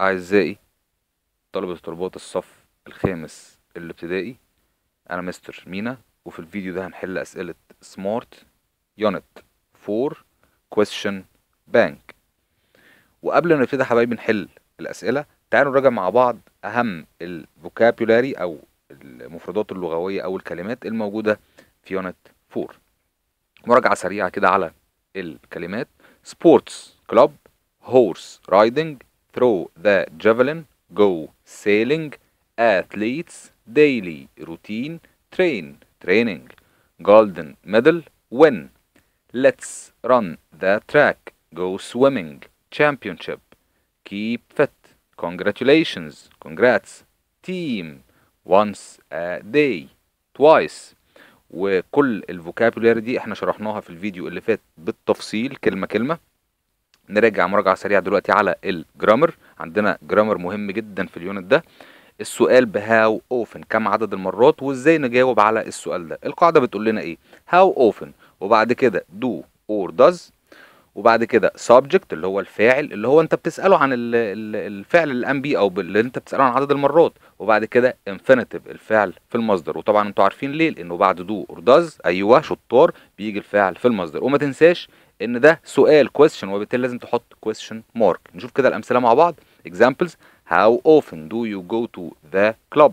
أعزائي طلبة طلبات الصف الخامس الابتدائي أنا مستر مينا وفي الفيديو ده هنحل أسئلة سمارت يونت فور كويستشن بانك وقبل ما نبتدي حبايبي نحل الأسئلة تعالوا نراجع مع بعض أهم الفوكابيولاري أو المفردات اللغوية أو الكلمات الموجودة في يونت فور مراجعة سريعة كده على الكلمات سبورتس كلوب هورس رايدنج throw the javelin go sailing athletes daily routine train training golden medal win let's run the track go swimming championship keep fit congratulations congrats team once a day twice وكل الفوكابولاري دي احنا شرحناها في الفيديو اللي فات بالتفصيل كلمه كلمه نراجع مراجعه سريعه دلوقتي على الجرامر عندنا جرامر مهم جدا في اليونت ده السؤال بهاو اوفن كم عدد المرات وازاي نجاوب على السؤال ده القاعده بتقول لنا ايه هاو اوفن وبعد كده دو اور داز وبعد كده سبجكت اللي هو الفاعل اللي هو انت بتساله عن الفعل اللي بي او اللي انت بتساله عن عدد المرات وبعد كده انفينيتيف الفعل في المصدر وطبعا انتوا عارفين ليه لانه بعد دو اور داز ايوه شطار بيجي الفعل في المصدر وما تنساش ان ده سؤال question وبالتالي لازم تحط question mark نشوف كده الامثله مع بعض examples how often do you go to the club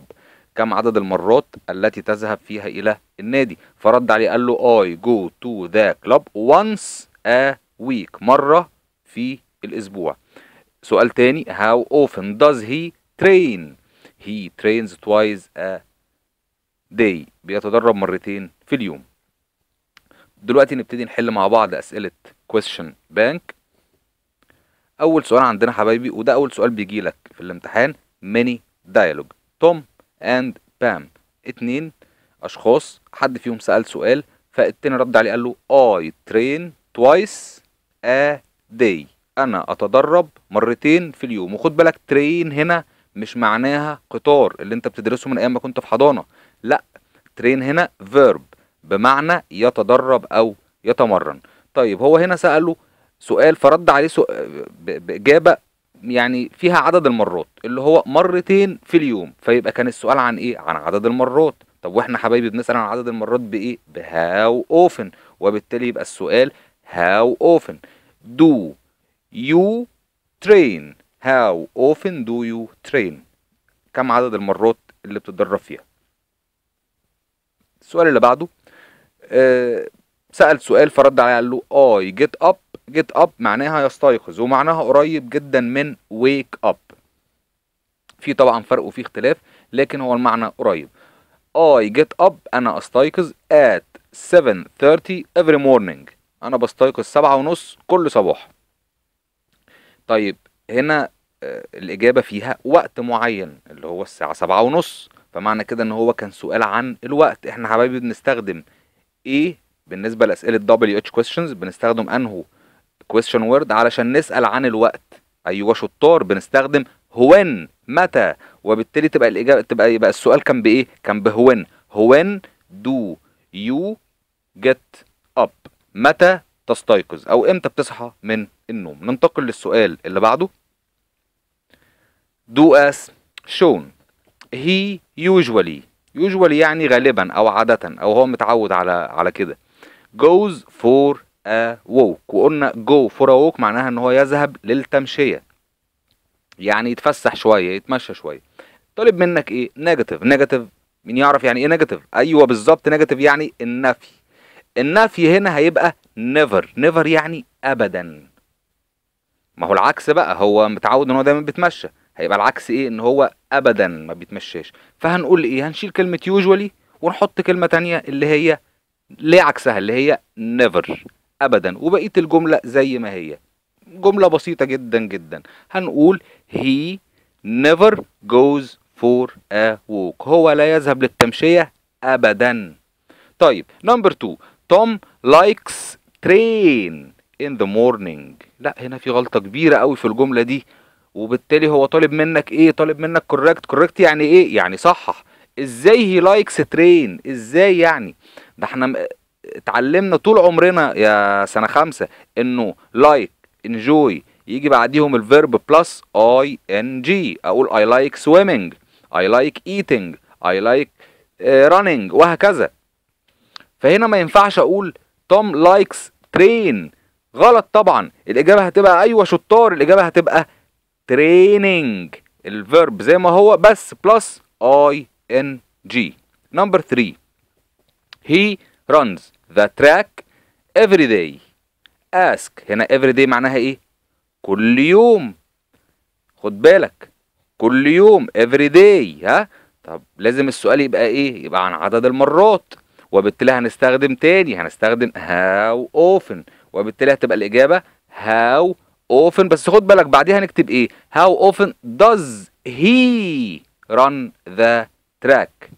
كم عدد المرات التي تذهب فيها الى النادي فرد عليه قال له I go to the club once a week مرة في الأسبوع سؤال تاني how often does he train he trains twice a day بيتدرب مرتين في اليوم دلوقتي نبتدي نحل مع بعض اسئله question bank اول سؤال عندنا حبايبي وده اول سؤال بيجي لك في الامتحان ميني dialogue توم اند بام اتنين اشخاص حد فيهم سال سؤال فالتاني رد عليه قال له I train twice a day انا اتدرب مرتين في اليوم وخد بالك ترين هنا مش معناها قطار اللي انت بتدرسه من ايام ما كنت في حضانه لا ترين هنا فيرب بمعنى يتدرب أو يتمرن طيب هو هنا سأله سؤال فرد عليه سؤال بإجابة يعني فيها عدد المرات اللي هو مرتين في اليوم فيبقى كان السؤال عن ايه عن عدد المرات طب واحنا حبايبي بنسال عن عدد المرات بايه بهاو اوفن وبالتالي يبقى السؤال هاو اوفن دو يو ترين هاو اوفن دو يو ترين كم عدد المرات اللي بتتدرب فيها السؤال اللي بعده آه، سأل سؤال فرد عليه قال له اي جيت اب جيت اب معناها يستيقظ ومعناها قريب جدا من ويك اب في طبعا فرق وفي اختلاف لكن هو المعنى قريب اي جيت اب انا استيقظ at 7:30 every morning انا بستيقظ سبعة ونص كل صباح طيب هنا آه، الإجابة فيها وقت معين اللي هو الساعة سبعة ونص فمعنى كده إن هو كان سؤال عن الوقت إحنا حبايبي بنستخدم ايه بالنسبه لاسئله دبليو اتش كويستشنز بنستخدم انهو كويستشن وورد علشان نسال عن الوقت ايوه شطار بنستخدم هوين متى وبالتالي تبقى الاجابه تبقى يبقى السؤال كان بايه كان بهوين هوين دو يو جيت اب متى تستيقظ او امتى بتصحى من النوم ننتقل للسؤال اللي بعده دو أس شون هي يوجوالي يوجوال يعني غالبا او عاده او هو متعود على على كده goes for a walk وقلنا go for a walk معناها ان هو يذهب للتمشيه يعني يتفسح شويه يتمشى شويه طلب منك ايه نيجاتيف نيجاتيف مين يعرف يعني ايه نيجاتيف ايوه بالظبط نيجاتيف يعني النفي النفي هنا هيبقى نيفر نيفر يعني ابدا ما هو العكس بقى هو متعود ان هو دايما بيتمشى هيبقى العكس ايه ان هو ابدا ما بيتمشاش فهنقول ايه هنشيل كلمه يوجوالي ونحط كلمه تانية اللي هي ليه عكسها اللي هي نيفر ابدا وبقيه الجمله زي ما هي جمله بسيطه جدا جدا هنقول he never goes for a walk هو لا يذهب للتمشيه ابدا طيب نمبر 2 توم لايكس ترين in the morning لا هنا في غلطه كبيره قوي في الجمله دي وبالتالي هو طالب منك ايه طالب منك كوركت كوركت يعني ايه يعني صحح ازاي هي لايكس ترين ازاي يعني ده احنا اتعلمنا طول عمرنا يا سنه خمسه انه لايك انجوي يجي بعديهم الفيرب بلس اي ان جي اقول اي لايك سويمنج اي لايك ايتنج اي لايك رانينج وهكذا فهنا ما ينفعش اقول توم لايكس ترين غلط طبعا الاجابه هتبقى ايوه شطار الاجابه هتبقى training الفيرب زي ما هو بس بلس اي ان جي نمبر 3 هي runs the track every day ask هنا every day معناها ايه كل يوم خد بالك كل يوم every day ها طب لازم السؤال يبقى ايه يبقى عن عدد المرات وبالتالي هنستخدم تاني هنستخدم how often وبالتالي هتبقى الاجابه how اوفن بس خد بالك بعديها نكتب ايه هاو اوفن does he run the track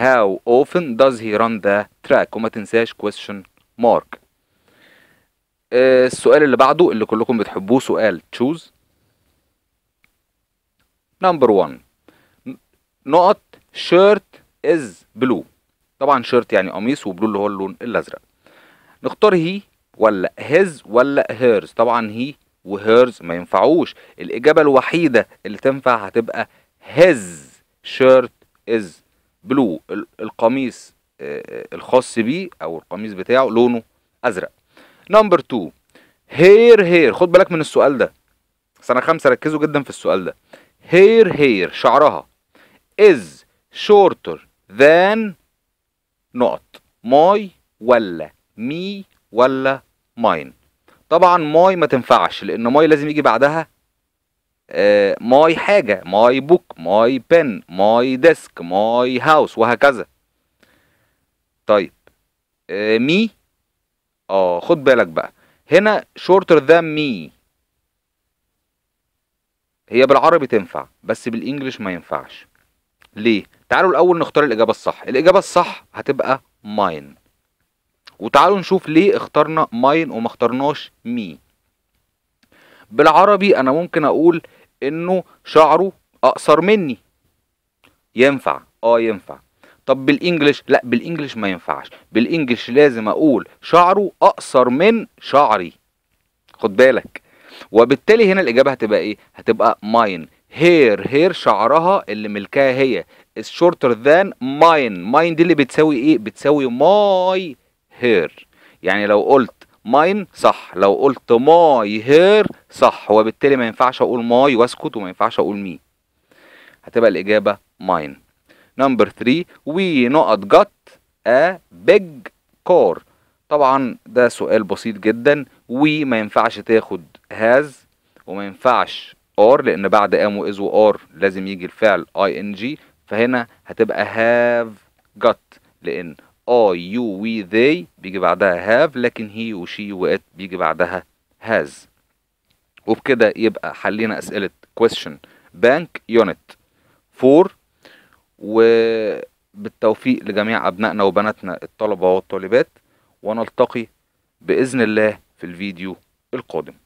how often does he run the track وما تنساش question mark آه، السؤال اللي بعده اللي كلكم بتحبوه سؤال choose نمبر 1 نقط شيرت از بلو طبعا شيرت يعني قميص وبلو اللي هو اللون الازرق نختار هي ولا هيز ولا هيرز طبعا هي وهيرز ما ينفعوش الإجابة الوحيدة اللي تنفع هتبقى his shirt is blue القميص آه، آه، الخاص بيه أو القميص بتاعه لونه أزرق نمبر 2 هير هير خد بالك من السؤال ده سنة خمسة ركزوا جدا في السؤال ده هير هير شعرها is shorter than نقط ماي ولا مي ولا ماين طبعا ماي ما تنفعش لان ماي لازم يجي بعدها آه، ماي حاجه ماي بوك ماي بن ماي ديسك ماي هاوس وهكذا طيب آه، مي اه خد بالك بقى هنا شورتر ذان مي هي بالعربي تنفع بس بالانجلش ما ينفعش ليه تعالوا الاول نختار الاجابه الصح الاجابه الصح هتبقى ماين وتعالوا نشوف ليه اخترنا ماين وما اخترناش مي بالعربي انا ممكن اقول انه شعره اقصر مني ينفع اه ينفع طب بالانجلش لا بالانجلش ما ينفعش بالانجلش لازم اقول شعره اقصر من شعري خد بالك وبالتالي هنا الاجابه هتبقى ايه هتبقى ماين هير هير شعرها اللي ملكها هي is shorter than mine mine دي اللي بتساوي ايه بتساوي ماي هير يعني لو قلت ماين صح لو قلت ماي هير صح وبالتالي ما ينفعش اقول ماي واسكت وما ينفعش اقول مي هتبقى الاجابه ماين نمبر 3 وي نقط جت ا بيج كار طبعا ده سؤال بسيط جدا وي ما ينفعش تاخد هاز وما ينفعش ار لان بعد ام واز وار لازم يجي الفعل اي ان جي فهنا هتبقى هاف جت لان I you we they بيجي بعدها have لكن he وشي وات بيجي بعدها has وبكده يبقى حلينا أسئلة question bank unit 4 وبالتوفيق لجميع أبنائنا وبناتنا الطلبة والطالبات ونلتقي بإذن الله في الفيديو القادم